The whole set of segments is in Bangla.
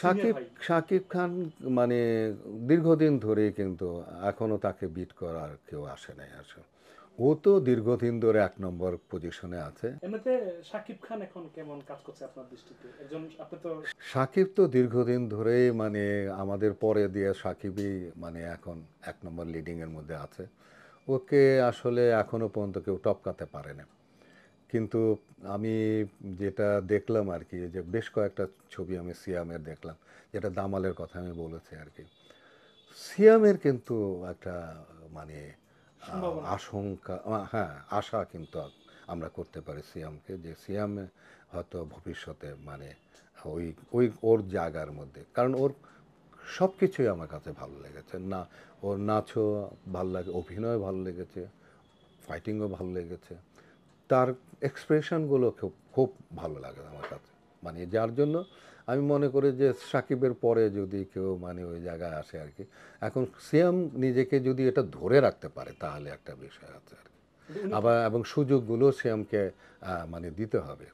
সাকিব শাকিব খান মানে দীর্ঘদিন ধরে কিন্তু এখনও তাকে বিট করার কেউ আসে নাই আসে ও তো দীর্ঘদিন ধরে এক নম্বর পজিশনে আছে এমনিতে সাকিব খান এখন কেমন কাজ করছে আপনার দৃষ্টিতে একজন আপনি তো সাকিব তো দীর্ঘদিন ধরে মানে আমাদের পরে দিয়ে সাকিবই মানে এখন এক নম্বর লিডিংয়ের মধ্যে আছে ওকে আসলে এখনও পর্যন্ত কেউ টপকাতে পারে না কিন্তু আমি যেটা দেখলাম আর কি যে বেশ কয়েকটা ছবি আমি সিয়ামের দেখলাম যেটা দামালের কথা আমি বলেছি আর কি সিয়ামের কিন্তু একটা মানে আশঙ্কা হ্যাঁ আশা কিন্তু আমরা করতে পারি সিয়ামকে যে সিয়াম হয়তো ভবিষ্যতে মানে ওই ওই ওর জায়গার মধ্যে কারণ ওর সব কিছুই আমার কাছে ভালো লেগেছে না ওর নাচও ভালো লাগে অভিনয় ভালো লেগেছে ফাইটিংও ভালো লেগেছে তার এক্সপ্রেশনগুলো খুব খুব ভালো লাগে আমার কাছে মানে যার জন্য আমি মনে করি যে সাকিবের পরে যদি কেউ মানে ওই জায়গায় আসে আর কি এখন সিএম নিজেকে যদি এটা ধরে রাখতে পারে তাহলে একটা বিষয় আছে আর কি আবার এবং সুযোগগুলো সিএমকে মানে দিতে হবে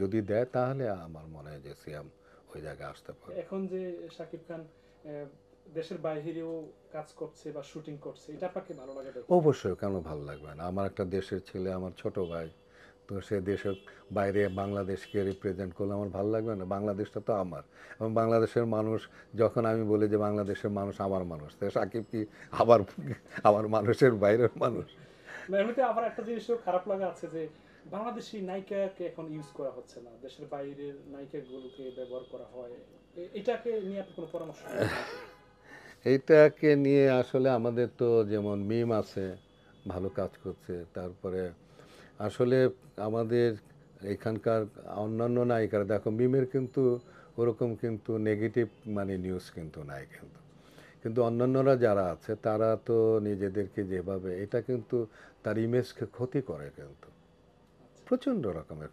যদি দেয় তাহলে আমার মনে হয় যে সিএম ওই জায়গায় আসতে পারে এখন যে সাকিব খান দেশের বাইরেও কাজ করছে বা শুটিং করছে এটা আপনাকে ভালো লাগে অবশ্যই কেন ভালো লাগবে না আমার একটা দেশের ছেলে আমার ছোট ভাই তো সে দেশের বাইরে বাংলাদেশকে রিপ্রেজেন্ট করলে আমার ভালো লাগবে না বাংলাদেশটা তো আমার এবং বাংলাদেশের মানুষ যখন আমি বলি যে বাংলাদেশের মানুষ আমার মানুষ তো সাকিব কি আবার আমার মানুষের বাইরের মানুষ এমনিতে আবার একটা জিনিসও খারাপ লাগা আছে যে বাংলাদেশি নায়িকাকে এখন ইউজ করা হচ্ছে না দেশের বাইরের নায়িকাগুলোকে ব্যবহার করা হয় এটাকে নিয়ে আপনি কোনো পরামর্শ এইটাকে নিয়ে আসলে আমাদের তো যেমন মিম আছে ভালো কাজ করছে তারপরে আসলে আমাদের এখানকার অন্যান্য নায়িকারা দেখো মিমের কিন্তু ওরকম কিন্তু নেগেটিভ মানে নিউজ কিন্তু নাই কিন্তু কিন্তু অন্যান্যরা যারা আছে তারা তো নিজেদেরকে যেভাবে এটা কিন্তু তার ইমেজকে ক্ষতি করে কিন্তু প্রচণ্ড রকমের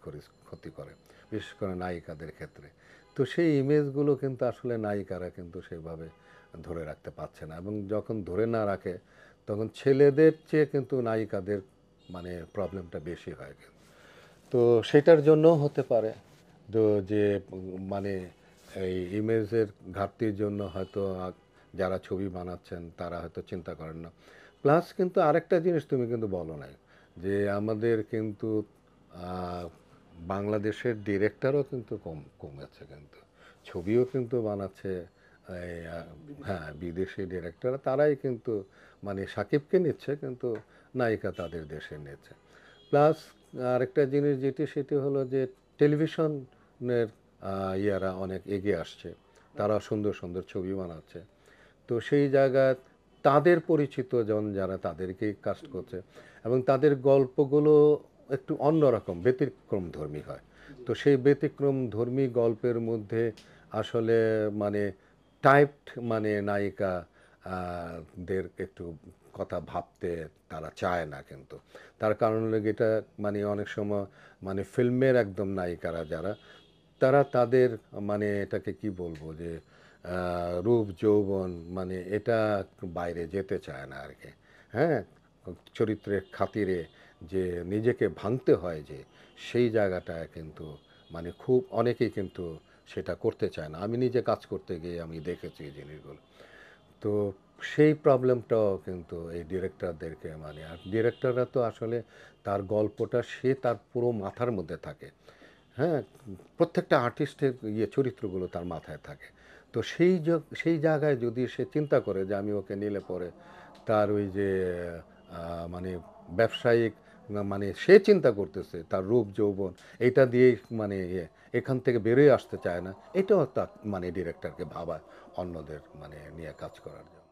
ক্ষতি করে বিশেষ করে নায়িকাদের ক্ষেত্রে তো সেই ইমেজগুলো কিন্তু আসলে নায়িকারা কিন্তু সেভাবে ধরে রাখতে পারছে না এবং যখন ধরে না রাখে তখন ছেলেদের চেয়ে কিন্তু নায়িকাদের মানে প্রবলেমটা বেশি হয় কিন্তু তো সেটার জন্য হতে পারে তো যে মানে এই ইমেজের ঘাটতির জন্য হয়তো যারা ছবি বানাচ্ছেন তারা হয়তো চিন্তা করেন না প্লাস কিন্তু আরেকটা জিনিস তুমি কিন্তু বলো নাই যে আমাদের কিন্তু বাংলাদেশের ডিরেক্টরও কিন্তু কম কমেছে কিন্তু ছবিও কিন্তু বানাচ্ছে হ্যাঁ বিদেশি ডিরেক্টররা তারাই কিন্তু মানে সাকিবকে নিচ্ছে কিন্তু নায়িকা তাদের দেশে নিচ্ছে প্লাস আরেকটা জিনিস যেটি সেটি হলো যে টেলিভিশনের ইয়ারা অনেক এগিয়ে আসছে তারা সুন্দর সুন্দর ছবি বানাচ্ছে তো সেই জায়গায় তাদের পরিচিত জন যারা তাদেরকেই কাস্ট করছে এবং তাদের গল্পগুলো একটু অন্যরকম ব্যতিক্রম ধর্মী হয় তো সেই ব্যতিক্রম ধর্মী গল্পের মধ্যে আসলে মানে টাইপড মানে নায়িকা দের একটু কথা ভাবতে তারা চায় না কিন্তু তার কারণ হলো এটা মানে অনেক সময় মানে ফিল্মের একদম নায়িকারা যারা তারা তাদের মানে এটাকে কি বলবো যে রূপ যৌবন মানে এটা বাইরে যেতে চায় না আর কি হ্যাঁ চরিত্রের খাতিরে যে নিজেকে ভাঙতে হয় যে সেই জায়গাটা কিন্তু মানে খুব অনেকেই কিন্তু সেটা করতে চায় না আমি নিজে কাজ করতে গিয়ে আমি দেখেছি এই জিনিসগুলো তো সেই প্রবলেমটাও কিন্তু এই ডিরেক্টরদেরকে মানে আর ডিরেক্টররা তো আসলে তার গল্পটা সে তার পুরো মাথার মধ্যে থাকে হ্যাঁ প্রত্যেকটা আর্টিস্টের ইয়ে চরিত্রগুলো তার মাথায় থাকে তো সেই সেই জায়গায় যদি সে চিন্তা করে যে আমি ওকে নিলে পরে তার ওই যে মানে ব্যবসায়িক মানে সে চিন্তা করতেছে তার রূপ যৌবন এটা দিয়ে মানে এখান থেকে বেরোয় আসতে চায় না এটাও তার মানে ডিরেক্টরকে ভাবায় অন্যদের মানে নিয়ে কাজ করার জন্য